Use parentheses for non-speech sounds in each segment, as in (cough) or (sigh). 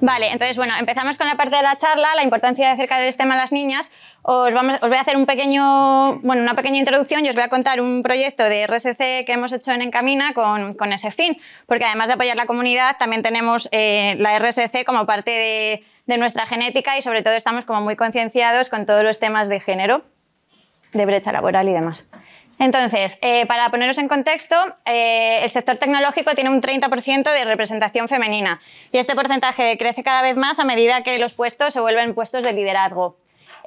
Vale, entonces, bueno, empezamos con la parte de la charla, la importancia de acercar el tema a las niñas. Os, vamos, os voy a hacer una pequeña introducción y os voy a contar un proyecto de RSC que hemos hecho en Encamina con, ese fin, porque además de apoyar la comunidad, también tenemos eh, la RSC como parte de, de nuestra genética y sobre todo estamos como muy concienciados con todos los temas de género, de brecha laboral y demás. Entonces, eh, para poneros en contexto, eh, el sector tecnológico tiene un 30% de representación femenina y este porcentaje crece cada vez más a medida que los puestos se vuelven puestos de liderazgo.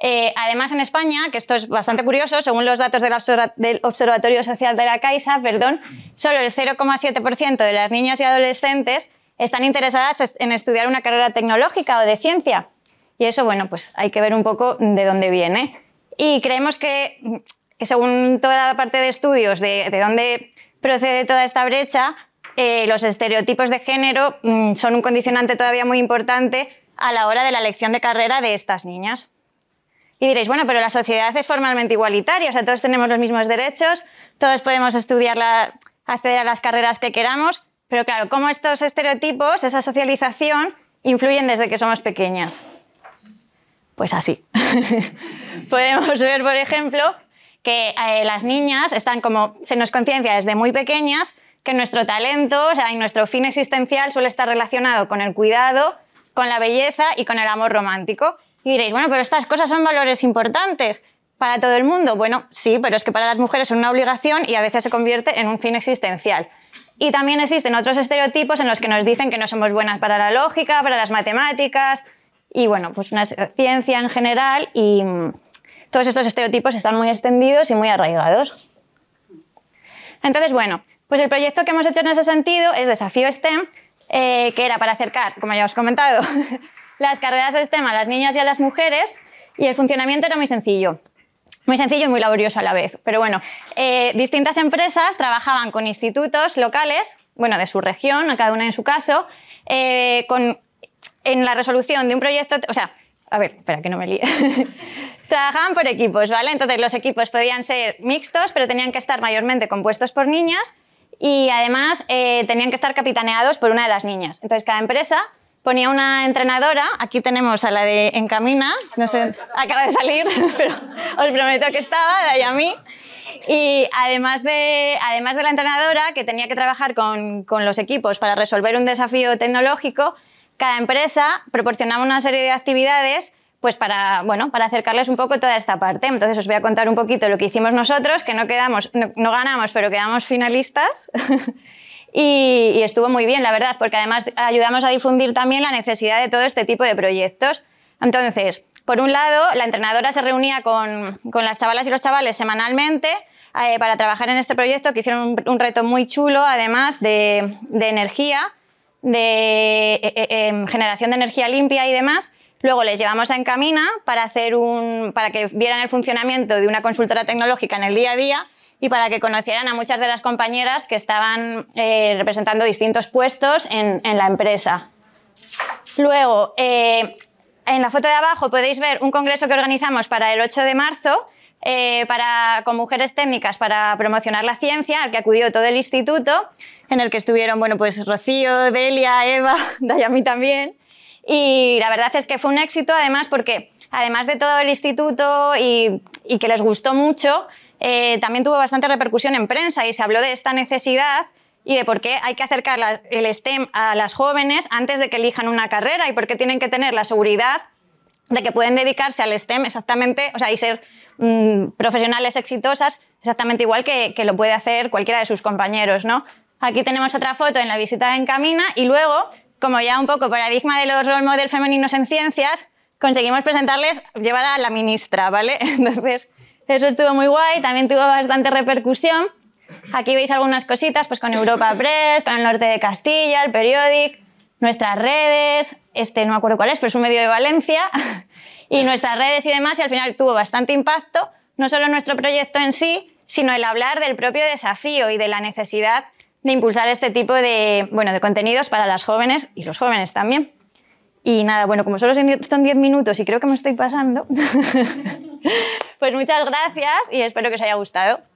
Eh, además, en España, que esto es bastante curioso, según los datos del, Observatorio Social de la Caixa, perdón, solo el 0,7% de las niñas y adolescentes están interesadas en estudiar una carrera tecnológica o de ciencia. Y eso, bueno, pues hay que ver un poco de dónde viene. Y creemos que que según toda la parte de estudios de, dónde procede toda esta brecha, eh, los estereotipos de género mm, son un condicionante todavía muy importante a la hora de la elección de carrera de estas niñas. Y diréis, bueno, pero la sociedad es formalmente igualitaria, o sea, todos tenemos los mismos derechos, todos podemos estudiar, la, acceder a las carreras que queramos, pero claro, ¿cómo estos estereotipos, esa socialización, influyen desde que somos pequeñas? Pues así. (laughs) podemos ver, por ejemplo, que eh, las niñas están como, se nos conciencia desde muy pequeñas que nuestro talento y nuestro fin existencial suele estar relacionado con el cuidado, con la belleza y con el amor romántico. Y diréis, bueno, pero estas cosas son valores importantes para todo el mundo. Bueno, sí, pero es que para las mujeres es una obligación y a veces se convierte en un fin existencial. Y también existen otros estereotipos en los que nos dicen que no somos buenas para la lógica, para las matemáticas y bueno, pues una ciencia en general y, todos estos estereotipos están muy extendidos y muy arraigados. Entonces, bueno, pues el proyecto que hemos hecho en ese sentido es Desafío STEM, eh, que era para acercar, como ya os he comentado, (laughs) las carreras de STEM a las niñas y a las mujeres, y el funcionamiento era muy sencillo. Muy sencillo y muy laborioso a la vez. Pero bueno, eh, distintas empresas trabajaban con institutos locales, bueno, de su región, cada una en su caso, eh, en la resolución de un proyecto, o sea, a ver, espera que no me líe. (laughs) Trabajaban por equipos, ¿vale? Entonces los equipos podían ser mixtos, pero tenían que estar mayormente compuestos por niñas y además eh, tenían que estar capitaneados por una de las niñas. Entonces cada empresa ponía una entrenadora, aquí tenemos a la de Encamina, no acaba de salir, (laughs) pero os prometo que estaba, mí Y además de, además de la entrenadora, que tenía que trabajar con los equipos para resolver un desafío tecnológico, cada empresa proporcionaba una serie de actividades pues para, bueno, para acercarles un poco toda esta parte. Entonces os voy a contar un poquito lo que hicimos nosotros, que no, quedamos, no, ganamos, pero quedamos finalistas. (laughs) y, estuvo muy bien, la verdad, porque además ayudamos a difundir también la necesidad de todo este tipo de proyectos. Entonces, por un lado, la entrenadora se reunía con, las chavalas y los chavales semanalmente eh, para trabajar en este proyecto, que hicieron un, reto muy chulo, además de energía de eh, eh, em, generación de energía limpia y demás. Luego les llevamos a Encamina para, hacer para que vieran el funcionamiento de una consultora tecnológica en el día a día y para que conocieran a muchas de las compañeras que estaban eh, representando distintos puestos en la empresa. Luego, en la foto de abajo podéis ver un congreso que organizamos para el 8 de marzo, eh, para, con mujeres técnicas para promocionar la ciencia, al que acudió todo el instituto, en el que estuvieron bueno, pues, Rocío, Delia, Eva, (laughs) Dayami también. Y la verdad es que fue un éxito, además, porque además de todo el instituto y, que les gustó mucho, eh, también tuvo bastante repercusión en prensa y se habló de esta necesidad y de por qué hay que acercar el STEM a las jóvenes antes de que elijan una carrera y por qué tienen que tener la seguridad de que pueden dedicarse al STEM exactamente, o sea, y ser mm, profesionales exitosas exactamente igual que, lo puede hacer cualquiera de sus compañeros, ¿no? Aquí tenemos otra foto en la visita en Camina y luego, como ya un poco paradigma de los role model femeninos en ciencias, conseguimos presentarles, llevar a la ministra, ¿vale? (laughs) Entonces, eso estuvo muy guay, también tuvo bastante repercusión. Aquí veis algunas cositas, pues con Europa Press, con el norte de Castilla, el periódico, nuestras redes, este no me acuerdo cuál es, pero es un medio de Valencia, (laughs) y nuestras redes y demás, y al final tuvo bastante impacto, no solo nuestro proyecto en sí, sino el hablar del propio desafío y de la necesidad de impulsar este tipo de, bueno, de contenidos para las jóvenes y los jóvenes también. Y nada, bueno, como solo son 10 minutos y creo que me estoy pasando, (laughs) pues muchas gracias y espero que os haya gustado.